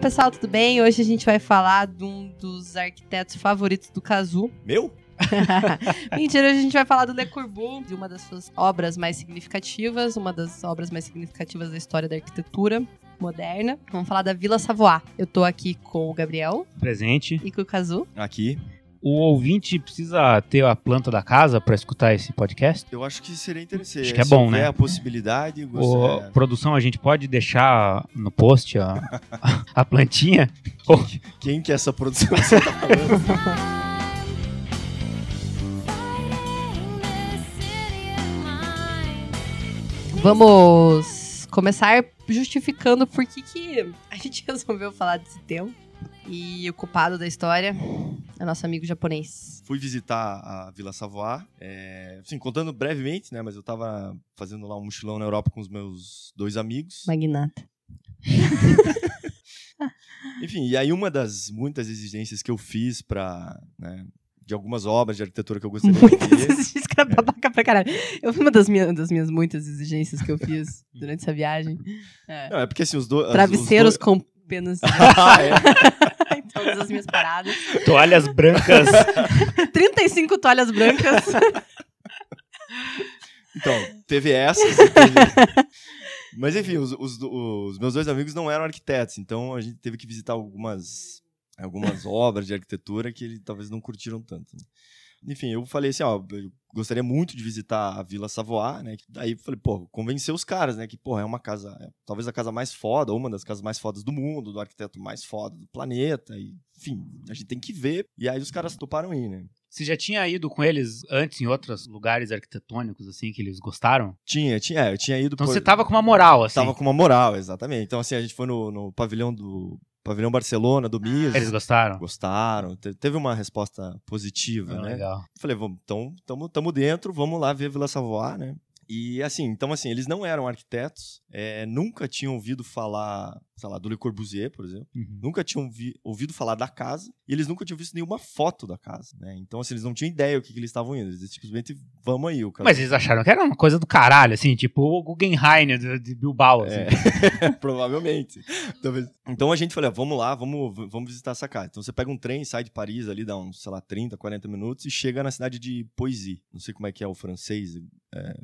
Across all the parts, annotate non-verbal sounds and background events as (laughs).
pessoal, tudo bem? Hoje a gente vai falar de um dos arquitetos favoritos do Cazu. Meu? (laughs) Mentira, hoje a gente vai falar do Le Corbusier, de uma das suas obras mais significativas, uma das obras mais significativas da história da arquitetura moderna. Vamos falar da Vila Savoie. Eu tô aqui com o Gabriel. Presente. E com o Cazu. Aqui o ouvinte precisa ter a planta da casa para escutar esse podcast? Eu acho que seria interessante. Acho que é Se bom, né? a possibilidade. O, produção, a gente pode deixar no post a, (laughs) a plantinha? Quem, quem que é essa produção que você tá falando? (laughs) Vamos começar justificando por que, que a gente (laughs) resolveu falar desse tema. E o culpado da história é nosso amigo japonês. Fui visitar a Vila Savoie, é, assim, contando brevemente, né? Mas eu tava fazendo lá um mochilão na Europa com os meus dois amigos. Magnata. (laughs) Enfim, e aí uma das muitas exigências que eu fiz para né, de algumas obras de arquitetura que eu gostaria muitas de ver. exigências, cara, é. pra caralho. Eu uma das minhas, das minhas muitas exigências que eu fiz (laughs) durante essa viagem. É. Não, é porque assim, os dois... Travesseiros os com apenas. (laughs) Ah, é? (laughs) todas as minhas paradas. Toalhas brancas. 35 (laughs) toalhas brancas. Então, teve essas. Teve... Mas enfim, os, os, os, meus dois amigos não eram arquitetos, então a gente teve que visitar algumas, algumas obras de arquitetura que eles talvez não curtiram tanto. Né? Enfim, eu falei assim: ó, eu gostaria muito de visitar a Vila Savoy, né? Daí falei, pô, convencer os caras, né? Que, pô, é uma casa, é, talvez a casa mais foda, uma das casas mais fodas do mundo, do arquiteto mais foda do planeta, e, enfim, a gente tem que ver. E aí os caras toparam ir, né? Você já tinha ido com eles antes em outros lugares arquitetônicos, assim, que eles gostaram? Tinha, tinha. É, eu tinha ido. Então por... você tava com uma moral, assim. Tava com uma moral, exatamente. Então, assim, a gente foi no, no pavilhão do Pavilhão Barcelona, do ah. Mises. Eles gostaram? Gostaram. teve uma resposta positiva, ah, né? Legal. Falei, vamos, então, tamo, tamo dentro, vamos lá ver Vila Savoie, né? E assim, então assim, eles não eram arquitetos, é, nunca tinham ouvido falar, sei lá, do Le Corbusier, por exemplo, uhum. nunca tinham vi, ouvido falar da casa, e eles nunca tinham visto nenhuma foto da casa, né? Então assim, eles não tinham ideia o que, que eles estavam indo, eles simplesmente, vamos aí, o cara. Mas eles acharam que era uma coisa do caralho, assim, tipo o Guggenheim de, de Bilbao, é. assim. É, (laughs) provavelmente. Talvez. Então a gente falou, é, vamos lá, vamos, vamos visitar essa casa. Então você pega um trem, sai de Paris ali, dá uns, sei lá, 30, 40 minutos, e chega na cidade de Poissy, não sei como é que é o francês, é,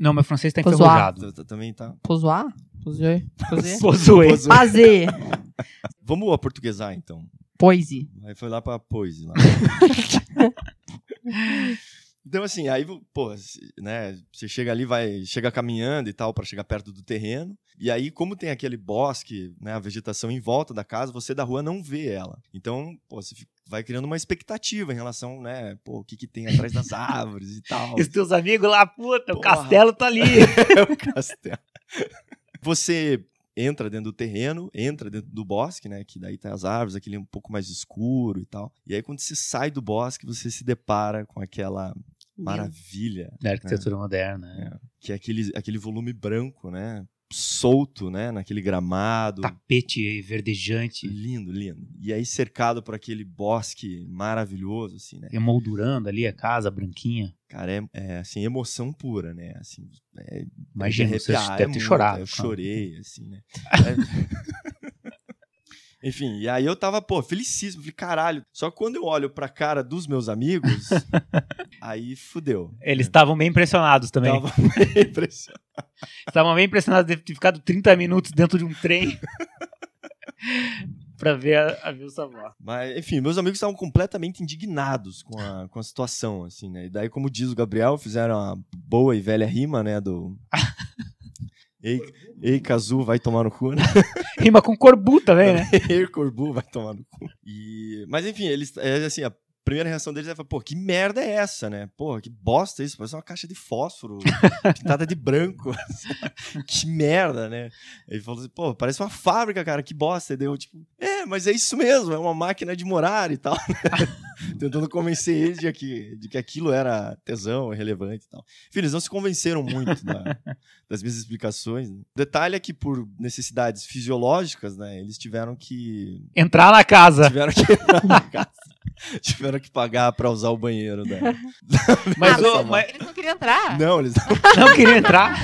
não, meu francês tá enferrujado. Tá, tá, também tá. Pozoar? Pozoar? (laughs) Fazer. (laughs) Vamos a portuguesar, então. Poise. Aí foi lá pra Poise. Lá. (laughs) Então, assim, aí, pô, né, você chega ali, vai, chega caminhando e tal, para chegar perto do terreno. E aí, como tem aquele bosque, né, a vegetação em volta da casa, você da rua não vê ela. Então, pô, você vai criando uma expectativa em relação, né, pô, o que que tem atrás das árvores e tal. E os teus amigos lá, puta, Porra. o castelo tá ali. (laughs) é o castelo. Você entra dentro do terreno, entra dentro do bosque, né? Que daí tem as árvores, aquele um pouco mais escuro e tal. E aí, quando você sai do bosque, você se depara com aquela maravilha. Da né? né? arquitetura moderna. Né? É. Que é aquele, aquele volume branco, né? Solto, né? Naquele gramado. Tapete verdejante. Lindo, lindo. E aí cercado por aquele bosque maravilhoso, assim, né? Emoldurando ali a casa branquinha. Cara, é, é assim, emoção pura, né? Assim, é, Imagina, você deve ter muito, é chorado. Eu chorei, assim, né? (laughs) É... Enfim, e aí eu tava, pô, felicíssimo. Falei, caralho. Só que quando eu olho pra cara dos meus amigos, (laughs) aí fudeu. Eles é. estavam bem impressionados também. Estavam (laughs) bem impressionados. Estavam bem impressionados de ter ficado 30 minutos dentro de um trem. (laughs) pra ver a, a Vilsa Mas, enfim, meus amigos estavam completamente indignados com a, com a situação, assim, né? E daí, como diz o Gabriel, fizeram a boa e velha rima, né, do... Ei, ei Kazu vai tomar no cu, né? Rima com Corbu também, né? (laughs) ei Corbu vai tomar no cu. E, mas enfim, eles, é assim, a primeira reação deles é falar, pô, que merda é essa, né? Pô, que bosta isso, parece uma caixa de fósforo (laughs) pintada de branco. (laughs) que merda, né? Ele falou assim, pô, parece uma fábrica, cara, que bosta. E deu tipo, é, mas é isso mesmo, é uma máquina de morar e tal. (laughs) Tentando convencer eles de que, de que aquilo era tesão, relevante e tal. Enfim, eles não se convenceram muito da, das minhas explicações. O né? detalhe é que, por necessidades fisiológicas, né, eles tiveram que. Entrar na casa! Tiveram que entrar na casa. (laughs) Tiveram que pagar pra usar o banheiro dela. (laughs) mas, ô, mas... Eles não queriam entrar? Não, eles não, (laughs) não queriam entrar.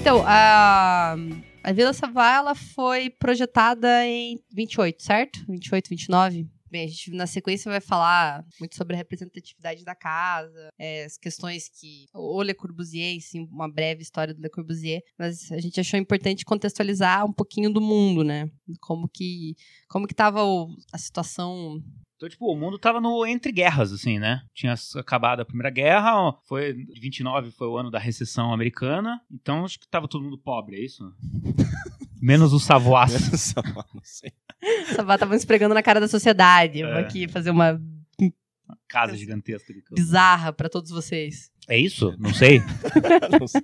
Então, a, a Vila Savá ela foi projetada em 28, certo? 28, 29? Bem, a gente na sequência vai falar muito sobre a representatividade da casa, é, as questões que. O Le Corbusier, sim, uma breve história do Le Corbusier, mas a gente achou importante contextualizar um pouquinho do mundo, né? Como que, como que tava o, a situação então, tipo, o mundo tava no entre guerras, assim, né? Tinha acabado a Primeira Guerra, foi 29 foi o ano da recessão americana, então acho que tava todo mundo pobre, é isso? (laughs) Menos o Savoás. Menos o não sei. (laughs) Savoás tava nos pregando na cara da sociedade. Eu vou é. aqui fazer uma Uma casa gigantesca de bizarra para todos vocês. É isso? Não sei. (laughs) Não sei.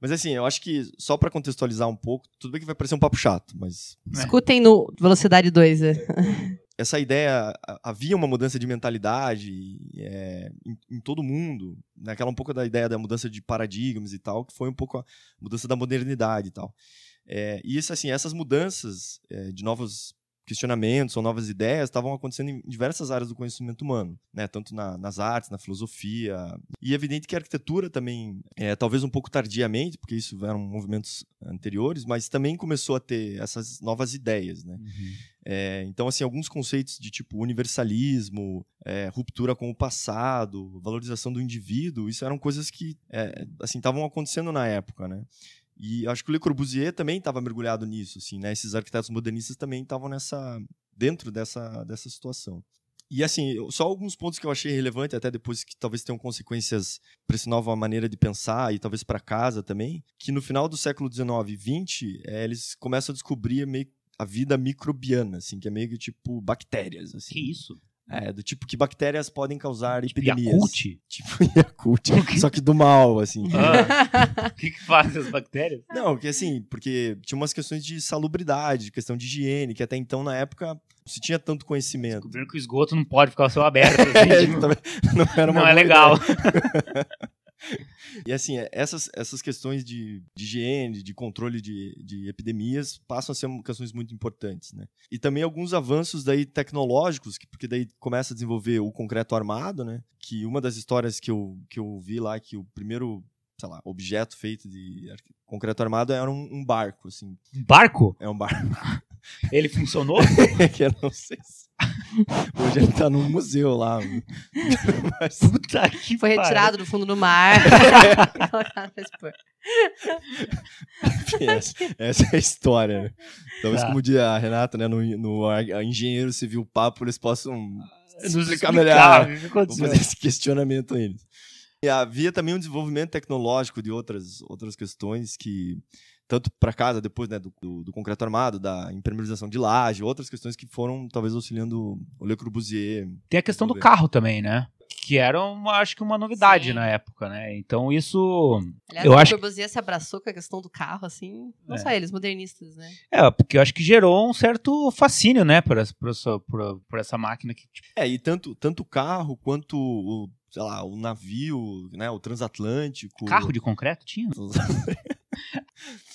Mas assim, eu acho que só para contextualizar um pouco, tudo bem que vai parecer um papo chato, mas É. Escutem no Velocidade 2. é. Né? (laughs) essa ideia havia uma mudança de mentalidade é, em, em todo mundo, naquela né? um pouco da ideia da mudança de paradigmas e tal, que foi um pouco a mudança da modernidade e tal. É, e isso, assim, essas mudanças é, de novos questionamentos ou novas ideias estavam acontecendo em diversas áreas do conhecimento humano, né? tanto na, nas artes, na filosofia. E é evidente que a arquitetura também, é, talvez um pouco tardiamente, porque isso eram movimentos anteriores, mas também começou a ter essas novas ideias. Né? Uhum. É, então, assim, alguns conceitos de tipo universalismo, é, ruptura com o passado, valorização do indivíduo, isso eram coisas que assim estavam acontecendo na época. Né? E acho que o Le Corbusier também estava mergulhado nisso, assim, né? Esses arquitetos modernistas também estavam nessa dentro dessa, dessa situação. E assim, só alguns pontos que eu achei relevante até depois que talvez tenham consequências para essa nova maneira de pensar e talvez para casa também, que no final do século XIX e XX, é, eh, eles começam a descobrir meio a vida microbiana, assim, que é meio que tipo bactérias, assim. Que isso? É, do tipo que bactérias podem causar tipo epidemias. Yakult? Tipo (laughs) Yakult, só que do mal, assim. Ah. (laughs) O ah, que, que fazem as bactérias? Não, que assim, porque tinha umas questões de salubridade, questão de higiene, que até então, na época, se tinha tanto conhecimento. Descobriram que o esgoto não pode ficar o céu aberto. (laughs) Assim, é, tipo, não, não é legal e assim, é, essas, essas questões de, de higiene, de controle de, de epidemias, passam a ser questões muito importantes, né? E também alguns avanços daí tecnológicos, que, porque daí começa a desenvolver o concreto armado, né? Que uma das histórias que eu, que eu vi lá, que o primeiro sei lá, objeto feito de concreto armado era um, um barco, assim. Um barco? É um barco. (laughs) Ele funcionou? (laughs) que eu não sei se... (laughs) Hoje ele tá num museu lá. (laughs) Mas... Puta que Foi retirado para. do fundo do mar. essa, essa, é a história. Talvez tá. como dia a Renata, né, no, no Engenheiro Civil Papo, eles possam explicar, explicar melhor. Vamos Vou fazer esse questionamento a eles. E havia também um desenvolvimento tecnológico de outras, outras questões que tanto para casa depois né, do, do, do, concreto armado, da impermeabilização de laje, outras questões que foram talvez auxiliando o Le Corbusier. Tem a questão do carro também, né? Que era, uma, acho que, uma novidade Sim. na época, né? Então isso. Aliás, eu o acho... Corbusier se abraçou com a questão do carro, assim. Não é. só eles, modernistas, né? É, porque eu acho que gerou um certo fascínio, né, por essa, por essa, por, por essa máquina. Que, tipo... É, e tanto, tanto o carro quanto o, sei lá, o navio, né, o transatlântico. Carro de concreto tinha? (laughs)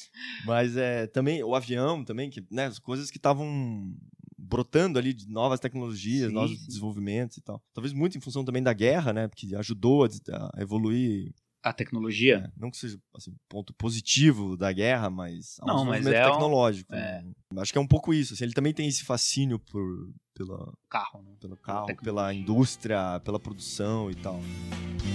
Mas é, também o avião, também, que, né, as coisas que estavam brotando ali de novas tecnologias, sim, novos sim. desenvolvimentos e tal. Talvez muito em função também da guerra, né? Porque ajudou a, a evoluir a tecnologia. É, não que seja assim, ponto positivo da guerra, mas um não, mas é tecnológico. Um... É. Né. Acho que é um pouco isso. Assim, ele também tem esse fascínio por, pelo carro, né? pelo carro, pela indústria, pela produção e tal. Né.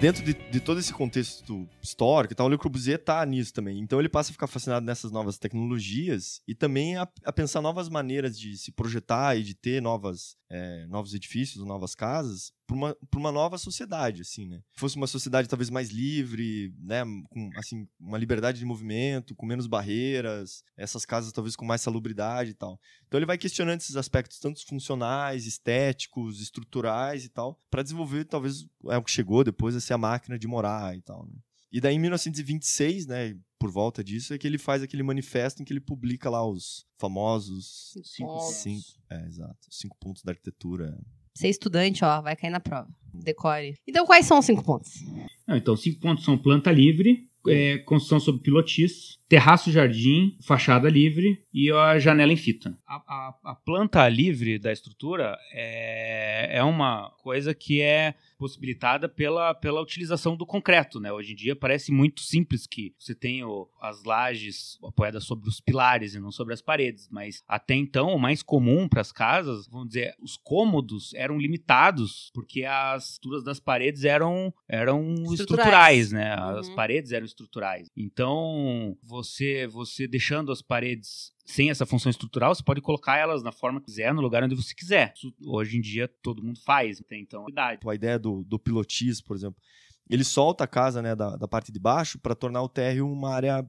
dentro de, de, todo esse contexto histórico e tal, o Le Corbusier tá nisso também. Então ele passa a ficar fascinado nessas novas tecnologias e também a, a pensar novas maneiras de se projetar e de ter novas é, novos edifícios, novas casas, para uma, uma nova sociedade, assim, né? Fosse uma sociedade talvez mais livre, né? Com, assim, uma liberdade de movimento, com menos barreiras, essas casas talvez com mais salubridade e tal. Então ele vai questionando esses aspectos, tanto funcionais, estéticos, estruturais e tal, para desenvolver talvez é o que chegou depois a ser a máquina de morar e tal, né? E daí em 1926, né, por volta disso é que ele faz aquele manifesto em que ele publica lá os famosos cinco, cinco, é, exato, cinco pontos da arquitetura. Você é estudante, ó, vai cair na prova. Decore. Então, quais são os cinco pontos? Não, então, cinco pontos são planta livre, é, construção sob pilotis, terraço jardim, fachada livre e a janela em fita. A, a, a planta livre da estrutura é, é uma coisa que é possibilitada pela, pela utilização do concreto, né? Hoje em dia parece muito simples que você tem as lajes apoiadas sobre os pilares e não sobre as paredes, mas até então o mais comum para as casas, vamos dizer, os cômodos eram limitados porque as estruturas das paredes eram eram estruturais, estruturais né? Uhum. As paredes eram estruturais. Então, você você deixando as paredes sem essa função estrutural, você pode colocar elas na forma que quiser, no lugar onde você quiser. Isso, hoje em dia todo mundo faz, né? então A ideia do, do pilotis, por exemplo, ele solta a casa né, da, da parte de baixo para tornar o térreo uma área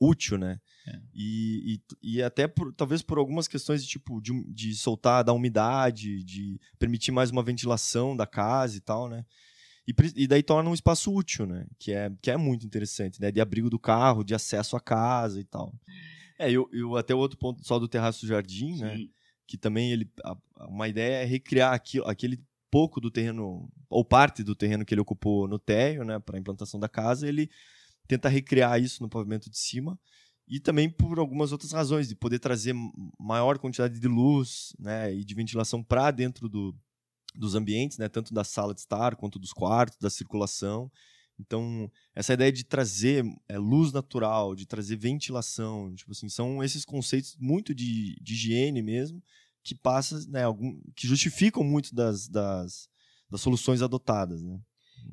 útil, né? É. E, e, e, até por, talvez por algumas questões de tipo de, de soltar da umidade, de permitir mais uma ventilação da casa e tal, né? E, e, daí torna um espaço útil, né? Que é, que é muito interessante, né? De abrigo do carro, de acesso à casa e tal. É, eu, eu até o outro ponto só do Terraço Jardim, né, Sim. né? Que também ele. A, uma ideia é recriar aquilo, aquele pouco do terreno, ou parte do terreno que ele ocupou no térreo, né? Para implantação da casa, ele tenta recriar isso no pavimento de cima e também por algumas outras razões, de poder trazer maior quantidade de luz né, e de ventilação para dentro do, dos ambientes, né, tanto da sala de estar quanto dos quartos, da circulação. Então, essa ideia de trazer é, luz natural, de trazer ventilação, tipo assim, são esses conceitos muito de, de higiene mesmo, que passa, né, algum, que justificam muito das, das, das soluções adotadas, né?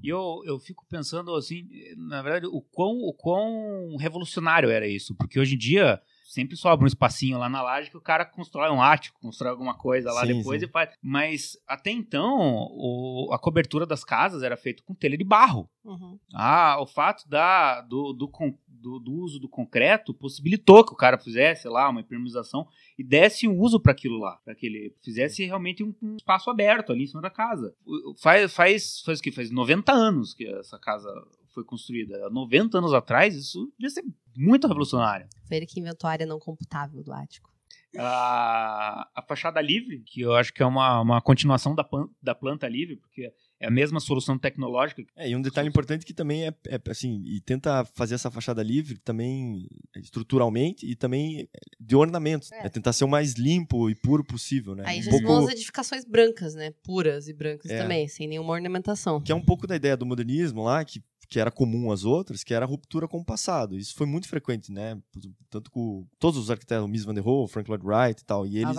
E eu, eu fico pensando assim, na verdade, o quão, o quão revolucionário era isso, porque hoje em dia sempre sobra um espacinho lá na laje que o cara constrói um ático, constrói alguma coisa lá sim, depois sim. e faz. Mas até então, o, a cobertura das casas era feita com telha de barro. Uhum. Ah, o fato da, do, do, do, do, uso do concreto possibilitou que o cara fizesse lá uma impermeabilização e desse um uso para aquilo lá, para que ele fizesse realmente um, um, espaço aberto ali em cima da casa. Faz, faz, faz o que? Faz 90 anos que essa casa foi construída 90 anos atrás, isso devia ser muito revolucionário. Foi ele que inventou a área não computável do ático. A, a fachada livre, que eu acho que é uma, uma continuação da, pan, da planta livre, porque é a mesma solução tecnológica. É, e um detalhe importante que também é, é, assim, e tenta fazer essa fachada livre também é, estruturalmente e também é, de ornamentos. É, é tentar ser o mais limpo e puro possível, né? Aí um já pouco... as edificações brancas, né? Puras e brancas é. também, sem nenhuma ornamentação. Que é um pouco da ideia do modernismo lá, que que era comum às outras, que era a ruptura com o passado. Isso foi muito frequente, né? Tanto com todos os arquitetos, o Mies van der Rohe, Frank Lloyd Wright e tal. E eles,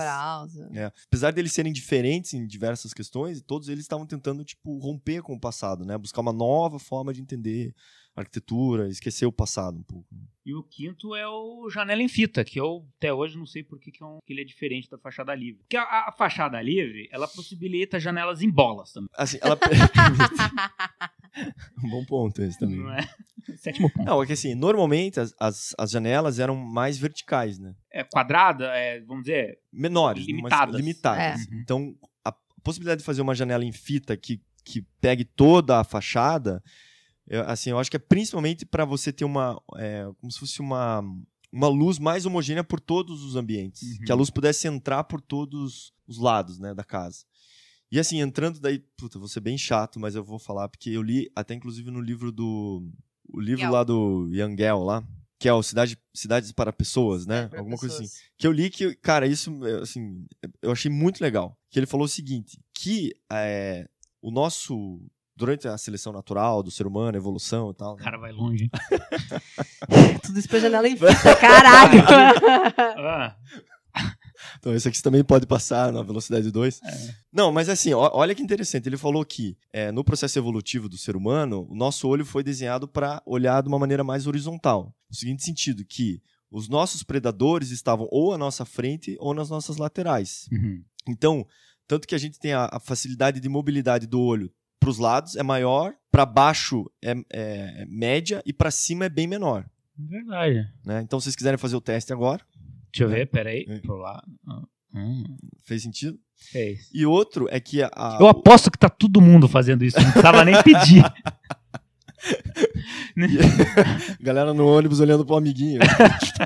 é, apesar deles serem diferentes em diversas questões, todos eles estavam tentando, tipo, romper com o passado, né? Buscar uma nova forma de entender arquitetura, esquecer o passado um pouco. Né? E o quinto é o Janela em Fita, que eu até hoje não sei por que, que, é, um, que ele é diferente da fachada livre. Porque a, a, fachada livre, ela possibilita janelas em bolas também. Assim, ela (laughs) é um bom ponto esse também. Não é? (laughs) Sétimo ponto. Não, é que assim, normalmente as, as, as janelas eram mais verticais, né? É, quadrada, é, vamos dizer... Menores. Limitadas. limitadas. É. Uhum. Então, a possibilidade de fazer uma janela em fita que, que pegue toda a fachada eu, assim, eu acho que é principalmente para você ter uma. É, como se fosse uma, uma luz mais homogênea por todos os ambientes. Uhum. Que a luz pudesse entrar por todos os lados né, da casa. E assim, entrando daí, puta, vou ser bem chato, mas eu vou falar, porque eu li até inclusive no livro do. O livro lá do Yangel lá, que é o Cidade, Cidades para Pessoas, né? É, para Alguma pessoas. coisa assim. Que eu li que, cara, isso, assim, eu achei muito legal. Que ele falou o seguinte: que é, o nosso durante a seleção natural do ser humano, evolução e tal. O né? cara vai longe. (laughs) Tudo isso pra janela em (laughs) fita, caralho! Ah. Então, esse aqui também pode passar na velocidade 2. É. Não, mas assim, olha que interessante. Ele falou que é, no processo evolutivo do ser humano, o nosso olho foi desenhado para olhar de uma maneira mais horizontal. No seguinte sentido, que os nossos predadores estavam ou à nossa frente ou nas nossas laterais. Uhum. Então, tanto que a gente tem a, a facilidade de mobilidade do olho para os lados é maior, para baixo é, é, é, média e para cima é bem menor. Verdade. Né? Então, se vocês quiserem fazer o teste agora. Deixa eu ver, né? peraí. É. Pro lá ah, Hum. Fez sentido? Fez. E outro é que. A, Eu aposto que tá todo mundo fazendo isso, não precisava nem pedir. (laughs) Galera no ônibus olhando pro amiguinho.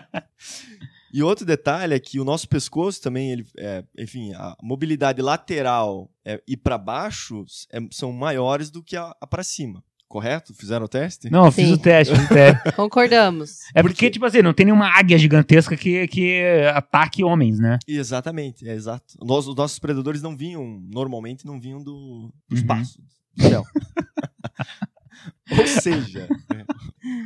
(laughs) E outro detalhe é que o nosso pescoço também, ele, é, enfim, a mobilidade lateral é, e para baixo é, são maiores do que a, a para cima. Correto? Fizeram o teste? Não, fiz o teste. o (laughs) teste. Concordamos. É porque, tipo assim, não tem nenhuma águia gigantesca que, que ataque homens, né? Exatamente, é exato. Nós, os nossos predadores não vinham, normalmente, não vinham do, do uhum. espaço, do céu. (laughs) (laughs) Ou seja, né?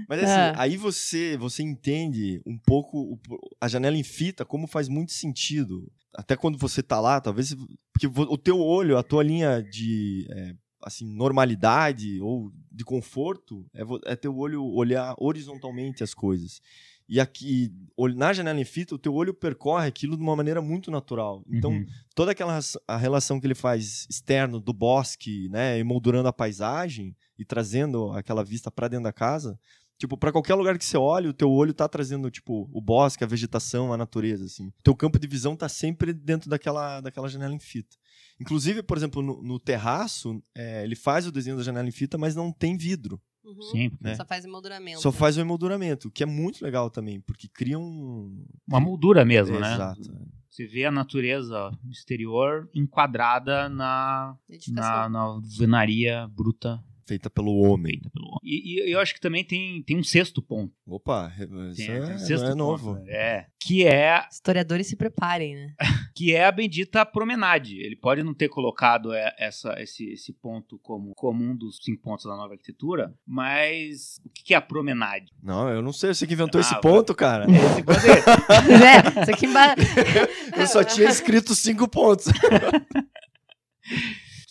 mas assim, é. aí você você entende um pouco a janela em fita como faz muito sentido. Até quando você tá lá, talvez porque o teu olho, a tua linha de é, assim normalidade ou de conforto é, é teu olho olhar horizontalmente as coisas. E aqui, na janela em fita, o teu olho percorre aquilo de uma maneira muito natural. Então, uhum. toda aquela a relação que ele faz externo do bosque, né, emoldurando a paisagem e trazendo aquela vista para dentro da casa, Tipo, para qualquer lugar que você olha, o teu olho tá trazendo, tipo, o bosque, a vegetação, a natureza, assim. Teu campo de visão tá sempre dentro daquela, daquela janela em fita. Inclusive, por exemplo, no, no terraço, é, ele faz o desenho da janela em fita, mas não tem vidro. Uhum. Né? Só faz emolduramento. Só faz o emolduramento, que é muito legal também, porque cria um. Uma moldura mesmo, é, né? Exato. Você vê a natureza exterior enquadrada na, na, na venaria bruta. Feita pelo homem. Feita pelo e, e, eu acho que também tem, tem um sexto ponto. Opa, isso tem, é, tem um sexto é novo. Né? é. Que é. Historiadores se preparem, né? (laughs) que é a bendita promenade. Ele pode não ter colocado é, essa, esse, esse ponto como, como um dos cinco pontos da nova arquitetura, mas o que é a promenade? Não, eu não sei. Você que inventou ah, esse ponto, cara. É, esse ponto (laughs) é. isso aqui emba... (laughs) eu só tinha escrito cinco pontos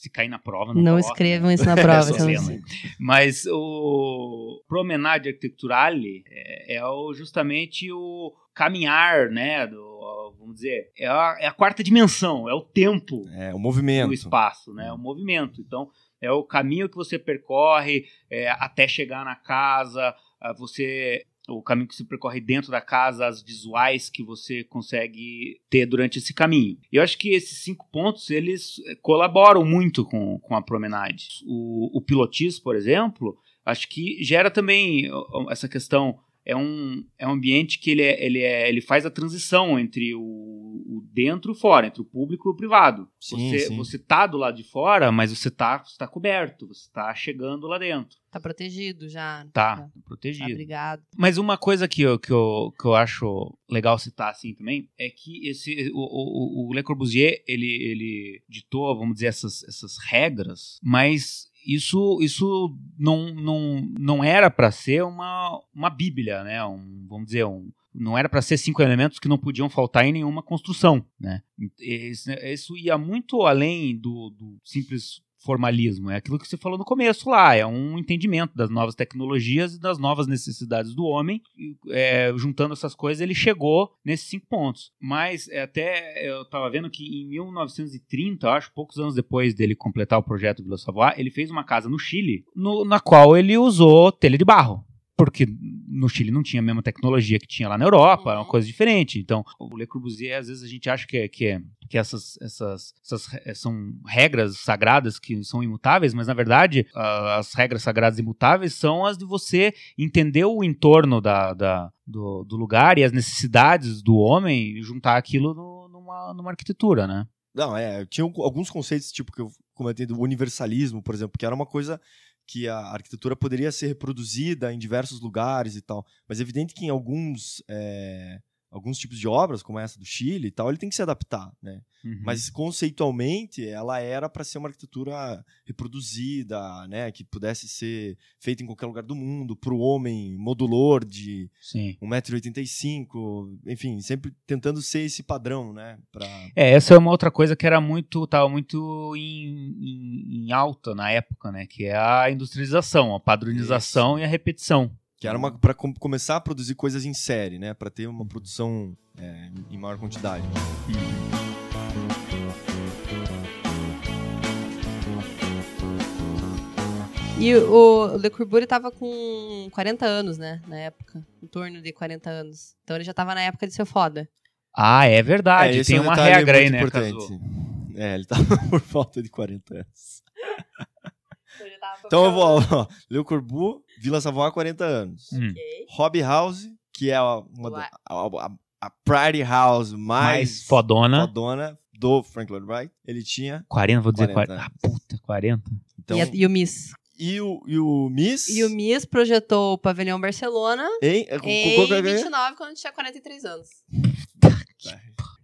se cair na prova. Não, não né? escrevam isso na (laughs) é prova. é Mas o Promenade Architecturale é, é justamente o caminhar, né, do, vamos dizer, é a, é a, quarta dimensão, é o tempo. É, o movimento. o espaço, né, o movimento. Então, é o caminho que você percorre é, até chegar na casa, você o caminho que se percorre dentro da casa, as visuais que você consegue ter durante esse caminho. Eu acho que esses cinco pontos eles eh, colaboram muito com, com a promenade. O, o pilotis, por exemplo, acho que gera também essa questão é um, é um ambiente que ele, é, ele, é, ele faz a transição entre o, o dentro e o fora, entre o público e o privado. Sim, você, sim. você tá do lado de fora, mas você tá, você tá coberto, você tá chegando lá dentro. Tá protegido já. Tá, é. protegido. obrigado. Mas uma coisa que eu, que, eu, que eu acho legal citar assim também é que esse, o, o, o Le Corbusier, ele, ele ditou, vamos dizer, essas, essas regras, mas isso, isso não, não, não era para ser uma, uma bíblia, né? Um, vamos dizer, um, não era para ser cinco elementos que não podiam faltar em nenhuma construção, né? Isso ia muito além do, do simples formalismo, é aquilo que você falou no começo lá, é um entendimento das novas tecnologias e das novas necessidades do homem. E, é, juntando essas coisas, ele chegou nesses cinco pontos. Mas é, até eu estava vendo que em 1930, acho, poucos anos depois dele completar o projeto Vila Savoie, ele fez uma casa no Chile, no, na qual ele usou telha de barro porque no Chile não tinha a mesma tecnologia que tinha lá na Europa, era uma uhum. coisa diferente. Então, o Le Corbusier, às vezes a gente acha que é, que é que essas, essas, essas, eh, são regras sagradas que são imutáveis, mas na verdade as regras sagradas imutáveis são as de você entender o entorno da, da do, do, lugar e as necessidades do homem e juntar aquilo no, numa, numa arquitetura, né? Não, é, tinha alguns conceitos, tipo, que eu comentei do universalismo, por exemplo, que era uma coisa que a arquitetura poderia ser reproduzida em diversos lugares e tal, mas é evidente que em alguns é, alguns tipos de obras, como essa do Chile e tal, ele tem que se adaptar, né? Uhum. Mas conceitualmente, ela era para ser uma arquitetura reproduzida, né? Que pudesse ser feita em qualquer lugar do mundo, para o homem modulor de 1,85m, enfim, sempre tentando ser esse padrão, né? Pra... É, essa é uma outra coisa que era muito, tava muito em, em, em alta na época, né? Que é a industrialização, a padronização Isso. e a repetição. Que era uhum. para com começar a produzir coisas em série, né? Para ter uma uhum. produção é, em maior quantidade. E o Le Corbusier estava com 40 anos, né? Na época. Em torno de 40 anos. Então ele já estava na época de ser foda. Ah, é verdade. É, Tem é um uma regra aí, né? Importante. Caso... É, ele estava (laughs) por volta de 40 anos. Então eu vou, ó, Leo Corbu, Vila Savoy, 40 anos. Hum. Hobby House, que é uma da, a, a, a Party House mais, mais fodona. fodona do Frank Lloyd Wright. Ele tinha. 40, vou dizer 40. 40. Ah, puta, 40. Então, e, a, e o Miss? E o, e o Miss? E o Miss projetou o Pavilhão Barcelona em, em, em 29, quando tinha 43 anos.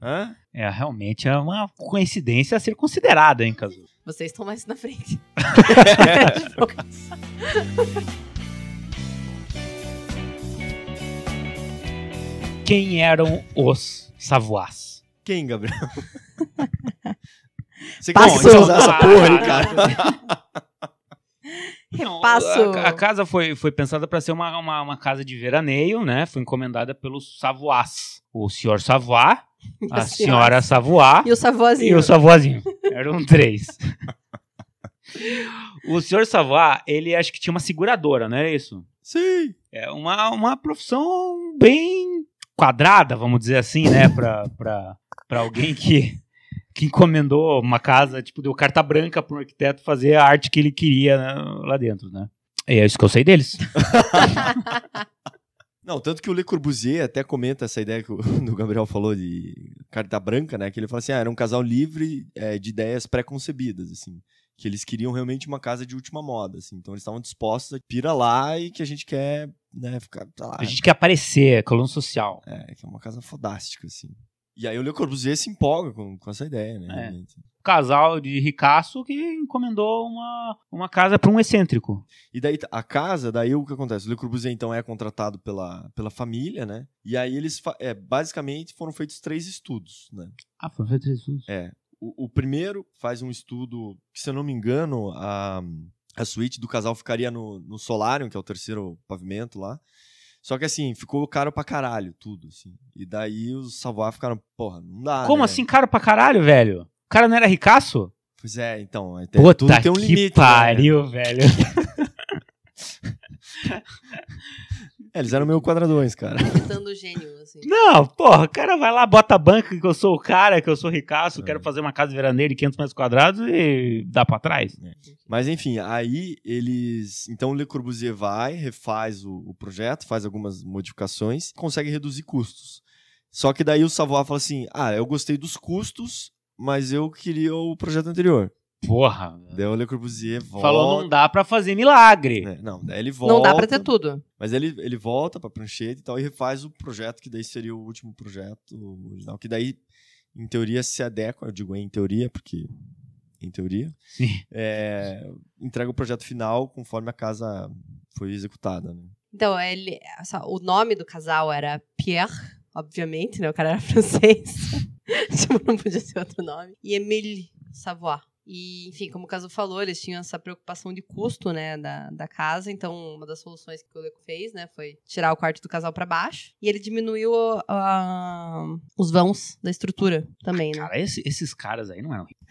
Hã? É, realmente é uma coincidência a ser considerada, hein, Cazu? Vocês estão mais na frente. (laughs) Quem eram os Savoás? Quem, Gabriel? (laughs) Você é Passou. que essa porra aí, cara. (laughs) (laughs) passo A, a, casa foi, foi pensada para ser uma, uma, uma, casa de veraneio, né? Foi encomendada pelos Savoás. O senhor Savoy, (laughs) a, senhora Savoy. E o Savozinho. E o Savozinho. Eram três. (laughs) o senhor Savoy, ele acho que tinha uma seguradora, não era isso? Sim. É uma, uma profissão bem quadrada, vamos dizer assim, né? para pra alguém que que encomendou uma casa, tipo, deu carta branca para um arquiteto fazer a arte que ele queria né, lá dentro, né? E é isso que eu sei deles. (laughs) Não, tanto que o Le Corbusier até comenta essa ideia que o (laughs) Gabriel falou de carta branca, né? Que ele fala assim, ah, era um casal livre é, de ideias pré-concebidas, assim. Que eles queriam realmente uma casa de última moda, assim. Então eles estavam dispostos a pira lá e que a gente quer, né, ficar lá. A gente quer aparecer, é coluna social. É, que é uma casa fodástica, assim. E aí o Le Corbusier se empolga com, com essa ideia, né? É. Um casal de ricaço que encomendou uma, uma casa para um excêntrico. E daí a casa, daí o que acontece? O Le Corbusier então é contratado pela, pela família, né? E aí eles é, basicamente foram feitos três estudos, né? Ah, foram feitos três estudos. É. O, o primeiro faz um estudo que, se eu não me engano, a, a suíte do casal ficaria no, no Solarium, que é o terceiro pavimento lá. Só que assim, ficou caro pra caralho tudo, assim. E daí os salvar ficaram, porra, não dá. Como né? assim caro pra caralho, velho? O cara não era ricaço? Pois é, então. Até Puta tudo tem um que né? Pariu, né? velho. (laughs) (laughs) É, eles eram meio quadradões, cara. Tentando tá gênio, assim. Não, porra, o cara vai lá, bota a banca que eu sou o cara, que eu sou ricaço, é. quero fazer uma casa veraneira de 500 metros quadrados e dá pra trás. É. Mas enfim, aí eles. Então o Le Corbusier vai, refaz o, o projeto, faz algumas modificações, consegue reduzir custos. Só que daí o Savoy fala assim: ah, eu gostei dos custos, mas eu queria o projeto anterior. Porra. deu o Le Corbusier volta. Falou, não dá pra fazer milagre. É, não, daí ele volta. Não dá pra ter tudo. Mas ele, ele volta pra prancheta e tal e refaz o projeto, que daí seria o último projeto original, que daí, em teoria, se adequa. Eu digo em teoria, porque. Em teoria. É, entrega o projeto final conforme a casa foi executada, né? Então, ele, o nome do casal era Pierre, obviamente, né? O cara era (laughs) francês. (laughs) tipo, não podia ser outro nome. E Emile Savoy. E, enfim, como o Caso falou, eles tinham essa preocupação de custo, né, da, da casa. Então, uma das soluções que o Leco fez, né, foi tirar o quarto do casal para baixo. E ele diminuiu a, ah, os vãos da estrutura também, né? Cara, esse, esses caras aí não eram é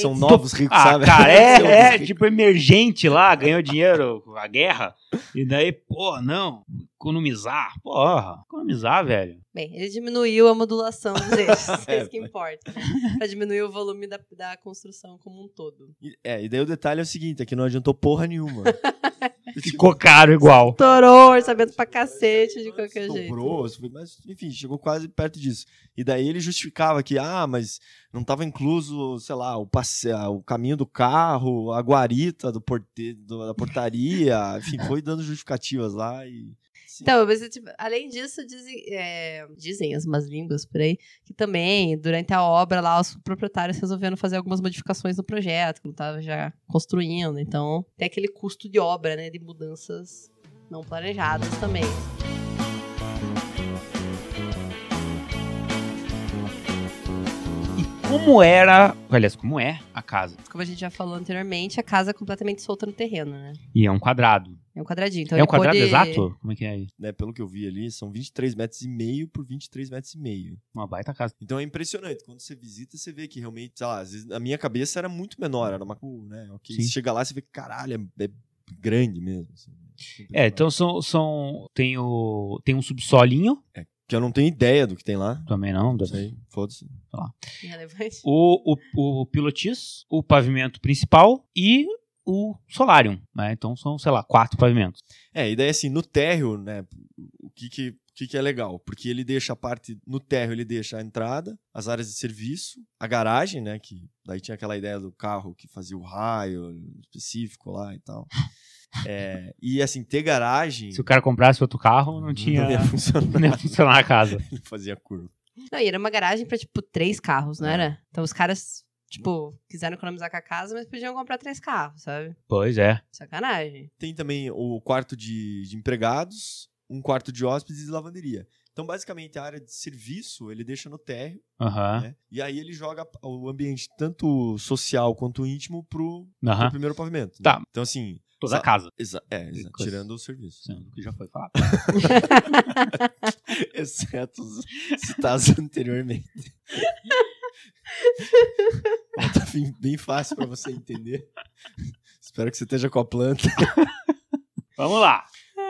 são novos ricos, ah, sabe? Cara, (laughs) é, é tipo emergente lá, ganhou dinheiro com a guerra. E daí, pô, não, economizar. Porra, economizar, velho. Bem, ele diminuiu a modulação dos eixos, (laughs) é isso que importa. diminuiu né? Pra diminuir o volume da, da construção como um todo. E, é, e daí o detalhe é o seguinte, é que não adiantou porra nenhuma. (laughs) Ficou tipo, caro igual. Estourou orçamento pra cacete de qualquer jeito Estourou, jeito. mas enfim, chegou quase perto disso. E daí ele justificava que, ah, mas não tava incluso, sei lá, o, passe... Ah, o caminho do carro, a guarita do porte... da portaria, enfim, foi dando justificativas lá e então, mas tipo, além disso, dizem, é, dizem as más línguas por aí, que também, durante a obra lá, os proprietários resolveram fazer algumas modificações no projeto, que não estava já construindo. Então, tem aquele custo de obra, né? De mudanças não planejadas também. como era, aliás, como é a casa. Como a gente já falou anteriormente, a casa é completamente solta no terreno, né? E é um quadrado. É um quadradinho. Então é um quadrado exato? Como é que é aí? É, né, pelo que eu vi ali, são 23 metros e meio por 23 metros e meio. Uma baita casa. Então é impressionante. Quando você visita, você vê que realmente, sei lá, às vezes, a minha cabeça era muito menor, era uma... Né? Okay. Você chega lá, você vê que caralho, é, é grande mesmo. Assim. Né? É, então são, são tem, o, tem um subsolinho. É, que eu não tenho ideia do que tem lá. Também não, deve ser. Foda-se. Sei lá. O, o, o pilotis, o pavimento principal e o Solarium, né? Então são, sei lá, quatro pavimentos. É, e daí assim, no térreo, né, o que que o que, que, é legal? Porque ele deixa a parte no térreo, ele deixa a entrada, as áreas de serviço, a garagem, né? Que daí tinha aquela ideia do carro que fazia o raio específico lá e tal. (laughs) É, e assim, ter garagem. Se o cara comprasse outro carro, não tinha. Não ia (laughs) funcionar, não ia funcionar a casa. (laughs) ele fazia curva. Não, e era uma garagem para tipo três carros, não é. era? Então os caras Tipo, uhum. quiseram economizar com a casa, mas podiam comprar três carros, sabe? Pois é. Sacanagem. Tem também o quarto de, de empregados, um quarto de hóspedes e lavanderia. Então, basicamente, a área de serviço ele deixa no térreo. Uhum. Né? E aí ele joga o ambiente tanto social quanto íntimo pro, uhum. pro primeiro pavimento. Né? Tá. Então, assim. Toda a casa. Exa é, exa Coisa. tirando o serviço. Sim, que já foi falado. (laughs) Exceto os citados (laughs) anteriormente. (laughs) (laughs) Tá bem, bem fácil para você entender. Espero que você esteja com a planta. (laughs) Vamos lá.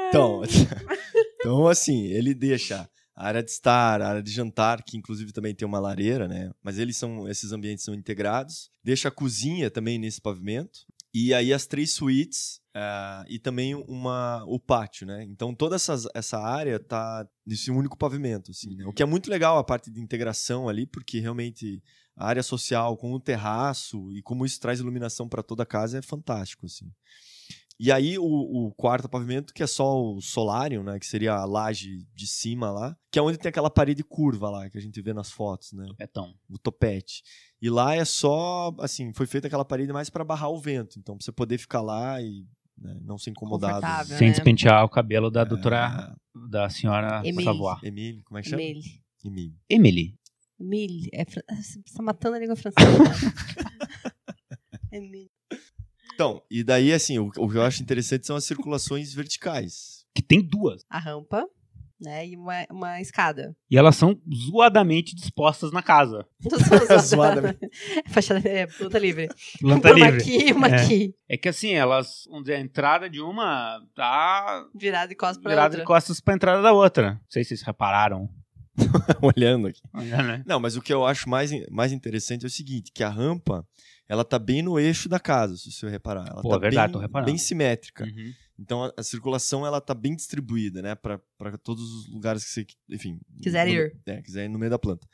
Então, (laughs) então, assim, ele deixa a área de estar, a área de jantar, que inclusive também tem uma lareira, né? Mas eles são, esses ambientes são integrados. Deixa a cozinha também nesse pavimento. E aí as três suítes uh, e também uma, o pátio, né? Então toda essas, essa área tá nesse único pavimento, assim, né? O que é muito legal a parte de integração ali, porque realmente a área social com o terraço e como isso traz iluminação para toda a casa é fantástico, assim. E aí o, o, quarto pavimento, que é só o solarium, né? Que seria a laje de cima lá, que é onde tem aquela parede curva lá, que a gente vê nas fotos, né? Topetão. É o topete. E lá é só, assim, foi feita aquela parede mais para barrar o vento. Então, pra você poder ficar lá e né, não ser incomodado. Sem né? despentear o cabelo da é... doutora, da senhora Emily. Emily, como é que chama? Emily. Emily. Emily. Emily. É, (laughs) você tá matando a língua francesa. Né? (laughs) Emily. Então, e daí, assim, o, o que eu acho interessante são as circulações verticais. Que tem duas. A rampa né? E uma, uma escada. E elas são zoadamente dispostas na casa. (laughs) Zoadamente. (laughs) Fachada é, planta livre. Planta uma livre. aqui uma é. aqui. É que assim, elas, vamos dizer, a entrada de uma tá. Virada de costas pra virada outra. Virada de costas pra entrada da outra. Não sei se vocês repararam. (laughs) Olhando aqui. Olhando, né? Não, mas o que eu acho mais, mais interessante é o seguinte: que a rampa ela tá bem no eixo da casa, se você reparar. Ela Pô, tá é verdade, bem, bem simétrica. Uhum. Então a, a, circulação ela tá bem distribuída, né? para todos os lugares que você, enfim, quiser no, ir. É, quiser ir no meio da planta.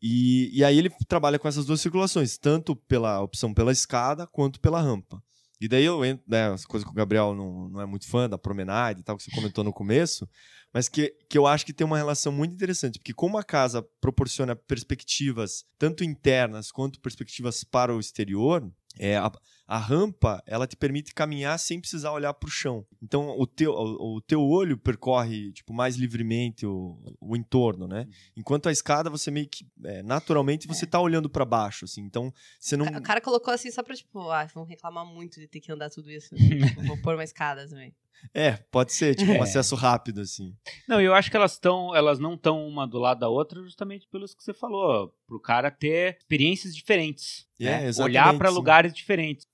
E, e aí ele trabalha com essas duas circulações, tanto pela opção pela escada quanto pela rampa. E daí eu entro, né, as coisas que o Gabriel não, não é muito fã da promenade e tal, que você comentou no começo mas que, que eu acho que tem uma relação muito interessante, porque como a casa proporciona perspectivas tanto internas quanto perspectivas para o exterior, é, a, a rampa ela te permite caminhar sem precisar olhar para o chão. Então o teu, o, o, teu olho percorre tipo mais livremente o, o entorno, né? Uhum. Enquanto a escada você meio que é, naturalmente você está é. Tá olhando para baixo, assim. Então você não. O cara colocou assim só para tipo, ah, vão reclamar muito de ter que andar tudo isso. (laughs) Tipo, vou pôr uma escada também. É, pode ser, tipo, um (laughs) é. acesso rápido, assim. Não, eu acho que elas estão, elas não estão uma do lado da outra justamente pelos que você falou, pro cara ter experiências diferentes. É, né? Olhar para lugares diferentes.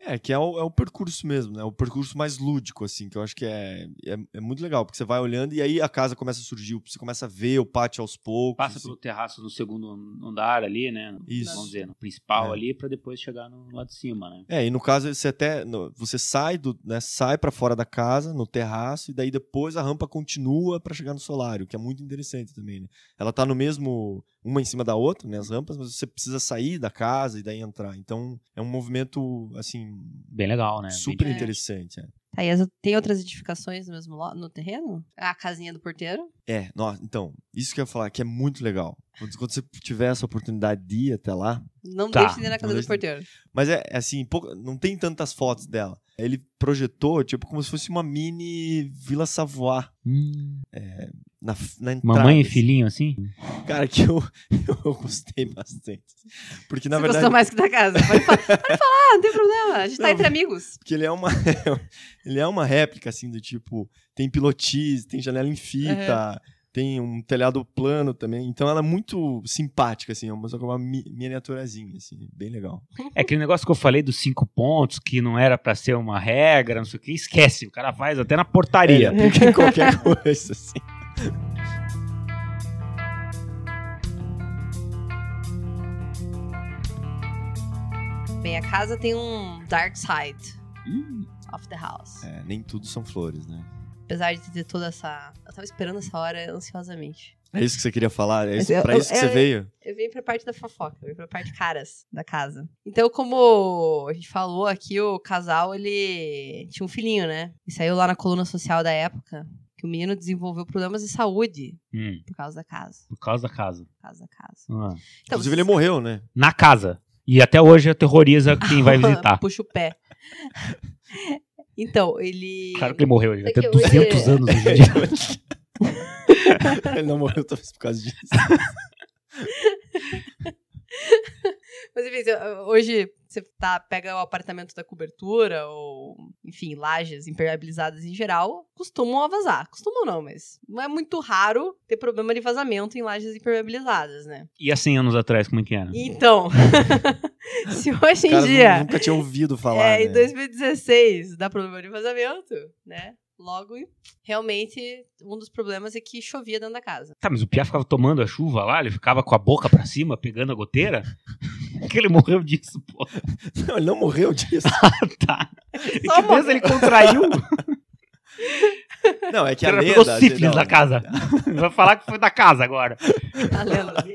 É, que é o, é o percurso mesmo, né? O percurso mais lúdico, assim, que eu acho que é, é, é, muito legal, porque você vai olhando e aí a casa começa a surgir, você começa a ver o pátio aos poucos. Passa assim. pelo terraço no segundo andar ali, né? Isso. Vamos dizer, no principal é. ali, para depois chegar no lado de cima, né? É, e no caso, você até. No, você sai do. Né, sai para fora da casa, no terraço, e daí depois a rampa continua para chegar no solário, que é muito interessante também, né? Ela tá no mesmo uma em cima da outra, né, as rampas, mas você precisa sair da casa e daí entrar. Então, é um movimento assim bem. legal, né? Super interessante. É. Tá, aí tem outras edificações no mesmo no terreno? A casinha do porteiro? É, então, isso que eu ia falar, que é muito legal. Quando, quando você tiver essa oportunidade de ir até lá, não tá, deixe nem na casa do porteiro. Mas é, é assim, pouca, não tem tantas fotos dela. Ele projetou, tipo, como se fosse uma mini Vila Savoie. Hum. É, na, na entrada. Mamãe e assim. filhinho, assim? Cara, que eu, (laughs) eu gostei bastante. Porque, na Você verdade... gostou mais que da casa. Pode, falar, pode falar, não tem problema. A gente tá não, tá entre amigos. Porque ele é uma... (laughs) ele é uma réplica, assim, do tipo... Tem pilotis, tem janela em fita... Uhum tem um telhado plano também. Então ela é muito simpática, assim, é uma, é uma miniaturazinha, assim, bem legal. É aquele negócio que eu falei dos cinco pontos, que não era para ser uma regra, não sei o que, esquece, o cara faz até na portaria. É, qualquer (laughs) coisa, assim. Bem, a casa tem um dark side hum. of the house. É, nem tudo são flores, né? Apesar de ter toda essa. Eu tava esperando essa hora ansiosamente. É isso que você queria falar? É isso, eu, pra isso que eu, você eu, é, veio? Eu vim pra parte da fofoca, eu vim pra parte caras da casa. Então, como a gente falou aqui, o casal, ele tinha um filhinho, né? E saiu lá na coluna social da época que o menino desenvolveu problemas de saúde hum. por causa da casa. Por causa da casa. Por causa da casa. Ah. Então, Inclusive, ele morreu, né? Na casa. E até hoje aterroriza quem vai (laughs) visitar. Puxa o pé. (laughs) Então, ele. Claro que ele morreu, ele vai ter 200 é anos hoje em dia. (laughs) ele não morreu talvez por causa disso. (laughs) Mas enfim, hoje, você tá, pega o apartamento da cobertura ou, enfim, lajes impermeabilizadas em geral, costumam vazar. Costumam não, mas não é muito raro ter problema de vazamento em lajes impermeabilizadas, né? E há 100 anos atrás, como é que era? Então, (laughs) se hoje em dia... Nunca tinha ouvido falar, É, né? em 2016 dá problema de vazamento, né? Logo, realmente, um dos problemas é que chovia dentro da casa. Tá, mas o Pia ficava tomando a chuva lá, ele ficava com a boca para cima, pegando a goteira? (laughs) que ele morreu disso, pô. Não, ele não morreu disso. (laughs) ah, tá. talvez que ele contraiu? Não, é que ele a lenda Ele sífilis da casa. Vai falar que foi da casa agora. A lenda.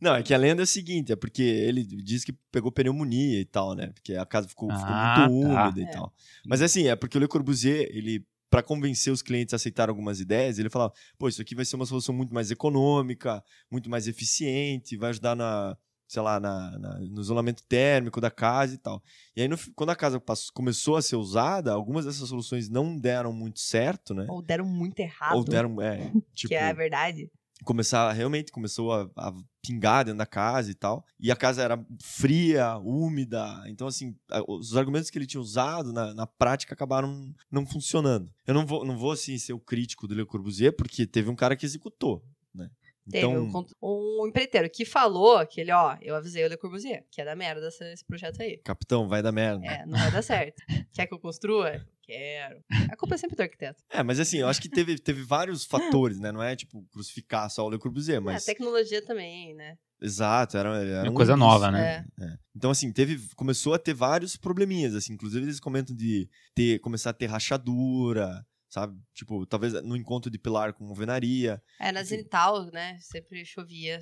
Não, é que a lenda é o seguinte, é porque ele diz que pegou pneumonia e tal, né? Porque a casa ficou, ah, ficou muito tá. úmida e é. tal. Mas assim, é porque o Le Corbusier, ele para convencer os clientes a aceitar algumas ideias, ele falava: pô, isso aqui vai ser uma solução muito mais econômica, muito mais eficiente, vai ajudar na, sei lá, na, na, no isolamento térmico da casa e tal. E aí, no, quando a casa passou, começou a ser usada, algumas dessas soluções não deram muito certo, né? Ou deram muito errado. Ou deram, é, (laughs) tipo... que é a verdade começar realmente começou a, a, pingar dentro da casa e tal e a casa era fria úmida então assim os argumentos que ele tinha usado na, na prática acabaram não funcionando eu não vou não vou assim ser o crítico do Le Corbusier porque teve um cara que executou né Teve um, então um, empreiteiro que falou que ele, ó, eu avisei o Le Corbusier, que é da merda esse, esse projeto aí. Capitão, vai dar merda. É, não vai dar certo. (laughs) Quer que eu construa? Quero. A culpa é sempre do arquiteto. É, mas assim, eu acho que teve, teve vários fatores, né? Não é, tipo, crucificar só o Le Corbusier, é, mas... É, tecnologia também, né? Exato, era, era uma coisa nova, né? É. É. Então, assim, teve, começou a ter vários probleminhas, assim. Inclusive, eles comentam de ter, começar a ter rachadura, sabe? Tipo, talvez no encontro de pilar com Venaria É, na Zenital, né? Sempre chovia.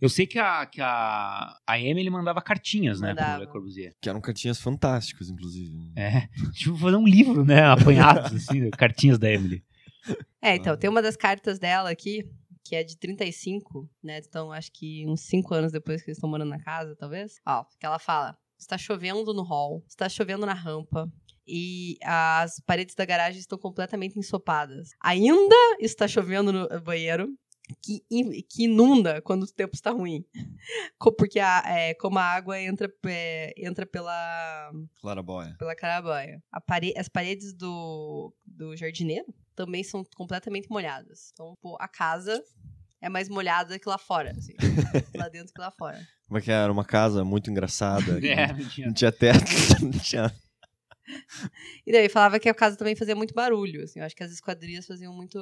Eu sei que a, que a, a Emily mandava cartinhas, né, mandava. pro Corbusier. Que eram cartinhas fantásticas, inclusive. É, (laughs) tipo, fazer um livro, né, apanhados, (laughs) assim, cartinhas da Emily. É, ah, então, é. tem uma das cartas dela aqui, que é de 35, né, então acho que uns 5 anos depois que eles estão morando na casa, talvez. Ó, que ela fala, está chovendo no hall, está chovendo na rampa, e as paredes da garagem estão completamente ensopadas. Ainda está chovendo no banheiro. Que, que inunda quando o tempo está ruim. (laughs) Porque a, é, como a água entra, é, entra pela. Clarabóia. Pela Pare, as paredes do, do jardineiro também são completamente molhadas. Então, pô, a casa é mais molhada que lá fora. Assim. (laughs) lá dentro que lá fora. Como é que é? era? Uma casa muito engraçada. (laughs) é, não tinha, não tinha teto, não tinha (laughs) e daí falava que a casa também fazia muito barulho. Assim, eu acho que as esquadrias faziam muito.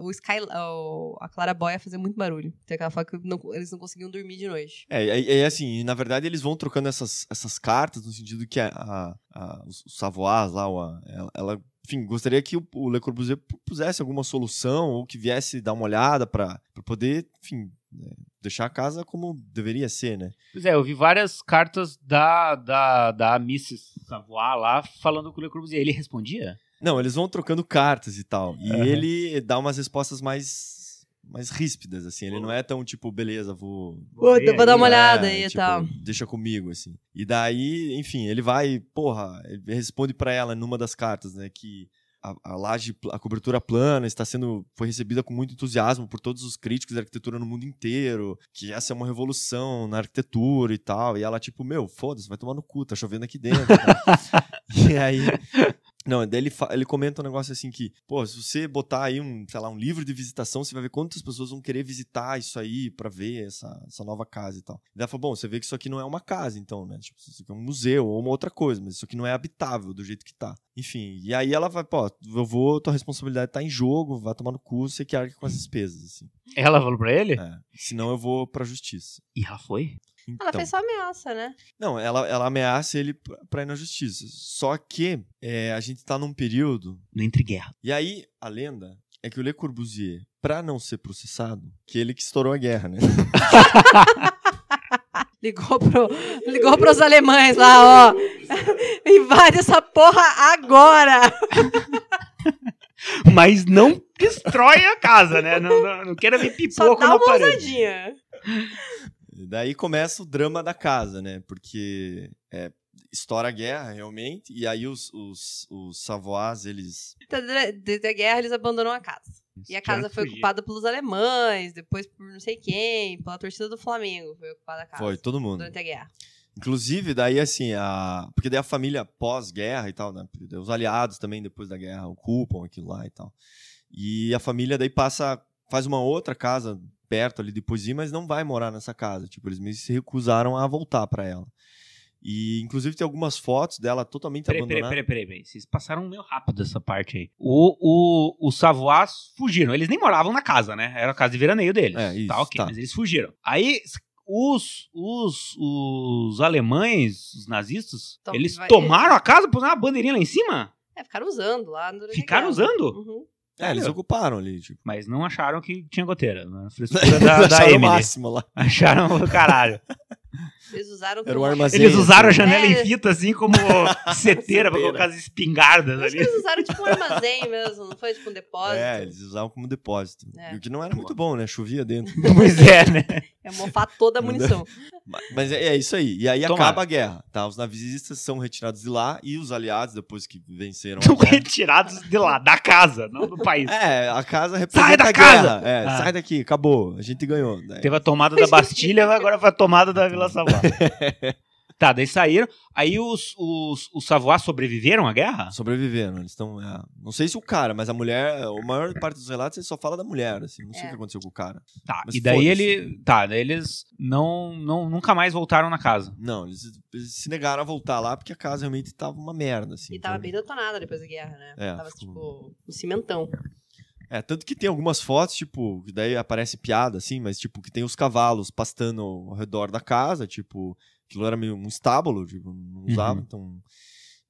O Sky, o, a Boia fazia muito barulho. Tem aquela fala que não, eles não conseguiam dormir de noite. É, é, é, assim, na verdade eles vão trocando essas, essas cartas no sentido que a, a, a os Savoirs lá, ela, ela enfim, gostaria que o, o Le Corbusier pusesse alguma solução ou que viesse dar uma olhada para poder, enfim, né, deixar a casa como deveria ser, né? Pois é, eu vi várias cartas da, da, da Mrs. Savoy lá falando com o Le Corbusier. Ele respondia? Não, eles vão trocando cartas e tal. E uhum. ele dá umas respostas mais mais ríspidas, assim. Ele não é tão tipo, beleza, vou. Vou, vou dar uma é, olhada aí e tipo, tal. Deixa comigo, assim. E daí, enfim, ele vai, porra, ele responde para ela numa das cartas, né? Que a, laje, a cobertura plana está sendo foi recebida com muito entusiasmo por todos os críticos da arquitetura no mundo inteiro, que essa é uma revolução na arquitetura e tal. E ela tipo, meu, foda-se, vai tomar no cu, tá chovendo aqui dentro. (laughs) e aí não, daí ele, ele comenta um negócio assim que, pô, se você botar aí um, sei lá, um livro de visitação, você vai ver quantas pessoas vão querer visitar isso aí para ver essa, essa nova casa e tal. Daí ela fala, bom, você vê que isso aqui não é uma casa, então, né? Tipo, isso aqui é um museu ou uma outra coisa, mas isso aqui não é habitável do jeito que tá. Enfim, e aí ela vai, pô, eu vou, tua responsabilidade tá em jogo, vai tomar no cu, você que arca com as despesas, assim. Ela falou pra ele? É, senão eu vou pra justiça. E ela foi? Então, ela fez então. só ameaça, né? Não, ela, ela ameaça ele pra ir na justiça. Só que é, a gente tá num período. No entre-guerra. E aí, a lenda é que o Le Corbusier, pra não ser processado, que ele que estourou a guerra, né? (laughs) ligou, pro, ligou pros alemães lá, ó. (laughs) Invade essa porra agora! (laughs) Mas não destrói a casa, né? Não, não, não quero ver pipoca Só dá uma Ousadinha. Daí começa o drama da casa, né? Porque é, estoura a guerra, realmente, e aí os, os, os Savoirs, eles... Então, desde a guerra, eles abandonam a casa. e a casa foi ocupada pelos alemães, depois por não sei quem, pela torcida do Flamengo foi ocupada a casa. Foi, todo mundo. Durante a guerra. Inclusive, daí assim, a... porque daí a família pós-guerra e tal, né? Os aliados também, depois da guerra, ocupam aquilo lá e tal. E a família daí passa, faz uma outra casa perto ali de ir, mas não vai morar nessa casa. Tipo, eles me recusaram a voltar para ela. E inclusive tem algumas fotos dela totalmente peraí, abandonada. Peraí, peraí, peraí, Vocês passaram meio rápido essa parte aí. O, o, os Savoias fugiram. Eles nem moravam na casa, né? Era a casa de veraneio deles. É, isso, tá ok, tá. mas eles fugiram. Aí os, os, os alemães, os nazistas, Tom, então, eles vai... tomaram a casa, puseram uma bandeirinha lá em cima? É, ficaram usando lá. Ficaram usando? Uhum. É, eles ocuparam ali, tipo. Mas não acharam que tinha goteira. Né? (laughs) Frescura da, da acharam o máximo lá. Acharam o caralho. (laughs) Eles usaram, Era um armazém, eles usaram a assim, né? janela é. em fita, assim, como (laughs) seteira pra colocar as espingardas ali. Eles usaram tipo um armazém mesmo, não foi tipo um depósito. É, eles usavam como depósito. É. E o que não era muito bom, né? Chovia dentro. pois é, né? É mofar toda a munição. Mas é, é, isso aí. E aí Tomara. acaba a guerra, tá? Os navios são retirados de lá e os aliados, depois que venceram. São retirados de lá, da casa, não do país. É, a casa representa sai da a casa! É, ah. Sai daqui, acabou. A gente ganhou. Né? Teve a tomada da Bastilha, agora foi a tomada da Vila Savar. (laughs) Tá, daí saíram. Aí os, os, os Savoy sobreviveram à guerra? Sobreviveram. Eles estão. É, não sei se o cara, mas a mulher. A maior parte dos relatos só fala da mulher, assim. Não sei é. o que aconteceu com o cara. Tá, mas e daí ele. Tá, daí eles não, não, nunca mais voltaram na casa. Não, eles, eles se negaram a voltar lá porque a casa realmente tava uma merda, assim. E tava então... bem detonada depois da guerra, né? É, tava, ficou... tipo, um cimentão. É, tanto que tem algumas fotos, tipo, daí aparece piada, assim, mas, tipo, que tem os cavalos pastando ao redor da casa, tipo, aquilo era meio um estábulo, tipo, não usava, uhum. então.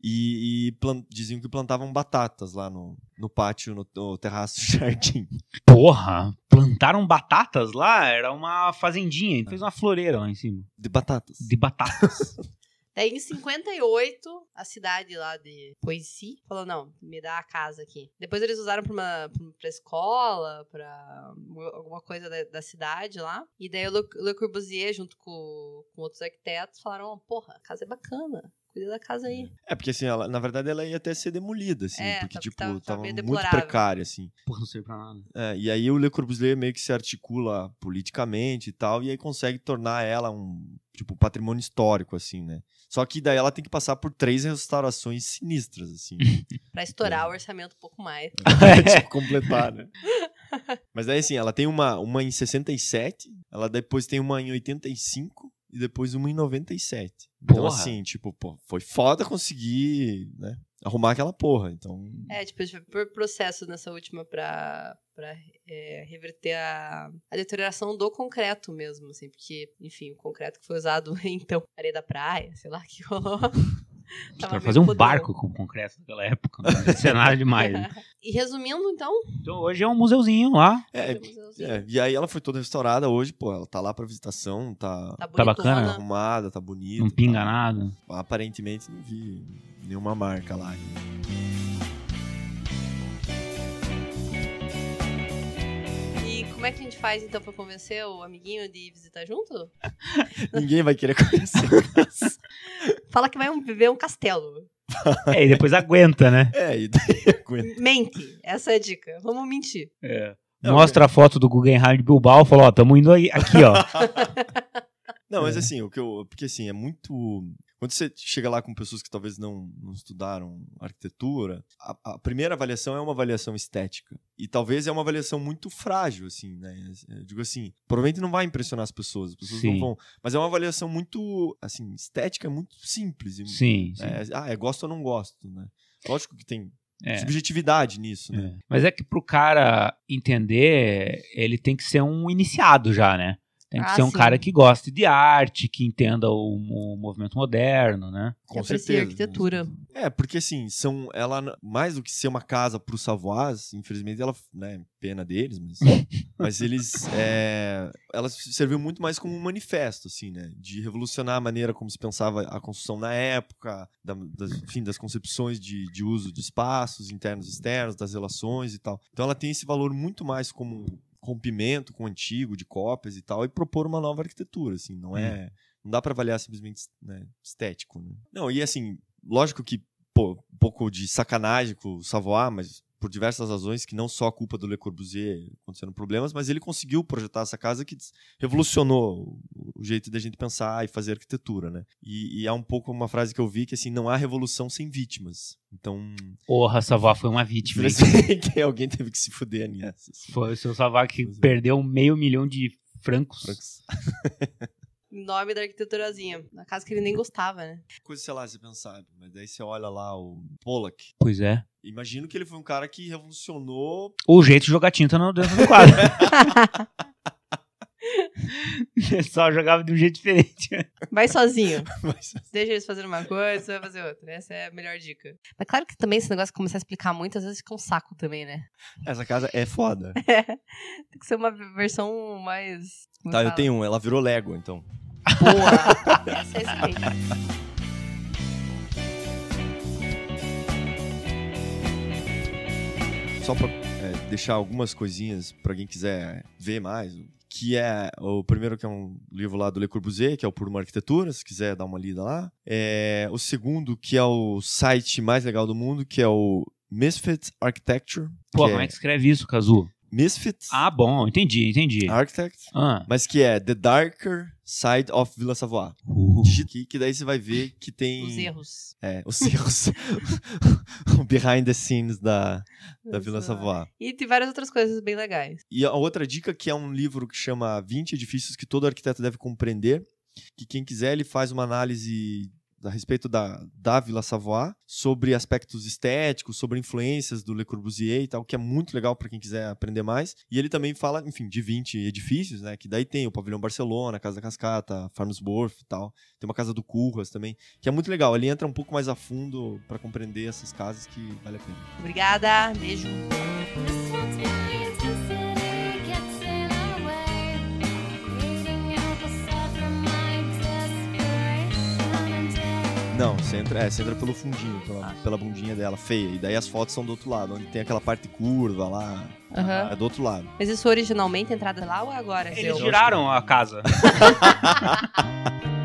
E, e plant, diziam que plantavam batatas lá no, no pátio, no, no terraço do (laughs) jardim. Porra! Plantaram batatas lá? Era uma fazendinha, fez é. uma floreira lá em cima. De batatas. De batatas. (laughs) Daí em 58, a cidade lá de Poissy falou: não, me dá a casa aqui. Depois eles usaram pra, uma, pra escola, pra alguma coisa da, da cidade lá. E daí o Le, Corbusier, junto com, com outros arquitetos, falaram: oh, porra, a casa é bacana cuida da casa aí. É, porque assim, ela, na verdade ela ia até ser demolida, assim, é, porque, tá, tipo, tá, tava, muito precária, assim. Porra, não serve pra nada. É, e aí o Le Corbusier meio que se articula politicamente e tal, e aí consegue tornar ela um, tipo, patrimônio histórico, assim, né? Só que daí ela tem que passar por três restaurações sinistras, assim. (laughs) pra estourar é. o orçamento um pouco mais. (laughs) é, (laughs) tipo, completar, né? Mas daí, assim, ela tem uma, uma em 67, ela depois tem uma em 85, e depois uma em 97. Então, porra. assim, tipo, pô, foi foda conseguir, né? Arrumar aquela porra, então... É, tipo, por processo nessa última pra, pra é, reverter a, a deterioração do concreto mesmo, assim, porque, enfim, o concreto que foi usado, (laughs) então, areia da praia, sei lá, que rolou... (laughs) Para (laughs) fazer um poder. barco com concreto naquela época. (laughs) cenário demais. Né? (laughs) E resumindo, então? Então, hoje é um museuzinho lá. É, é museuzinho. é, e aí ela foi toda restaurada hoje, pô, ela tá lá pra visitação, tá, tá, tá bacana. Tá arrumada, tá bonita. Não pinga tá, nada. Aparentemente não vi nenhuma marca lá. como é que a gente faz então pra convencer o amiguinho de visitar junto? (laughs) Ninguém vai querer conhecer. (laughs) Fala que vai um, ver um castelo. É, e depois aguenta, né? (laughs) É, e daí aguenta. Mente, essa é a dica. Vamos mentir. É. é Mostra a foto do Guggenheim de Bilbao e fala, ó, tamo indo aí, aqui, ó. Não, mas é. assim, o que eu. Porque assim, é muito. Quando você chega lá com pessoas que talvez não, não estudaram arquitetura, a, a, primeira avaliação é uma avaliação estética. E talvez é uma avaliação muito frágil, assim, né? É, eu digo assim, provavelmente não vai impressionar as pessoas, as pessoas sim. não vão. Mas é uma avaliação muito, assim, estética, é muito simples. Sim, é, ah, é gosto ou não gosto, né? Lógico que tem é. subjetividade nisso, né? É. Mas é que pro cara entender, ele tem que ser um iniciado já, né? Tem que ah, ser um sim. cara que goste de arte, que entenda o, o movimento moderno, né? Com certeza. arquitetura. É, porque assim, são ela mais do que ser uma casa para os Savoies, infelizmente ela, né, pena deles, mas, (laughs) mas eles é, ela serviu muito mais como um manifesto assim, né, de revolucionar a maneira como se pensava a construção na época, da, das, enfim, das concepções de, de uso de espaços internos e externos, das relações e tal. Então ela tem esse valor muito mais como rompimento com o antigo, de cópias e tal, e propor uma nova arquitetura, assim, não é... Hum. Não dá para avaliar simplesmente né, estético. Né? Não, e assim, lógico que, pô, um pouco de sacanagem com o Savoie mas por diversas razões, que não só a culpa do Le Corbusier aconteceram problemas, mas ele conseguiu projetar essa casa que revolucionou o jeito da gente pensar e fazer arquitetura, né? E, e, um pouco uma frase que eu vi que assim, não há revolução sem vítimas. Então. Porra, Savá foi uma vítima. (laughs) que alguém teve que se fuder nessa. Assim. Foi o seu Savá que é. perdeu meio milhão de francos. francos nome da arquiteturazinha. Uma casa que ele nem gostava, né? Coisa, sei lá, você pensar, mas daí você olha lá o Pollack. Pois é. Imagino que ele foi um cara que revolucionou... O jeito de jogar tinta dentro do quadro. (laughs) (laughs) (laughs) Só jogava de um jeito diferente. Vai sozinho. (laughs) Vai sozinho. Deixa eles fazerem uma coisa, você vai fazer outra. Essa é a melhor dica. Mas claro que também esse negócio começar a explicar muito, às vezes fica um saco também, né? Essa casa é foda. (laughs) É. Tem que ser uma versão mais. Tá, fala? eu tenho um. Ela virou Lego, então. Boa! Essa é Só pra é, deixar algumas coisinhas pra quem quiser ver mais, que é o primeiro que é um livro lá do Le Corbusier, que é o Por uma Arquitetura, se quiser dar uma lida lá. É, o segundo, que é o site mais legal do mundo, que é o Misfit Architecture. Pô, como é, é que escreve isso, Kazu? Misfits. Ah, bom, entendi, entendi. Architect. Ah. Mas que é The Darker Side of Villa Savoie. Uh. Que, que daí você vai ver que tem. Os erros. É, os (laughs) erros. o behind the scenes da, da Villa Vila E tem várias outras coisas bem legais. E a outra dica que é um livro que chama 20 Edifícios que todo arquiteto deve compreender. Que quem quiser, ele faz uma análise a respeito da, da Vila Savoie, sobre aspectos estéticos, sobre influências do Le Corbusier e tal, que é muito legal para quem quiser aprender mais. E ele também fala, enfim, de 20 edifícios, né? Que daí tem o Pavilhão Barcelona, a Casa da Cascata, Farmsworth e tal. Tem uma Casa do Curras também, que é muito legal. Ele entra um pouco mais a fundo para compreender essas casas que vale a pena. Obrigada, beijo. Não, você entra, é, você entra pelo fundinho, pela, ah. pela, bundinha dela, feia. E daí as fotos são do outro lado, onde tem aquela parte curva lá. Uhum. É do outro lado. Mas isso originalmente é entrada lá ou é agora? Eles giraram a casa. (laughs)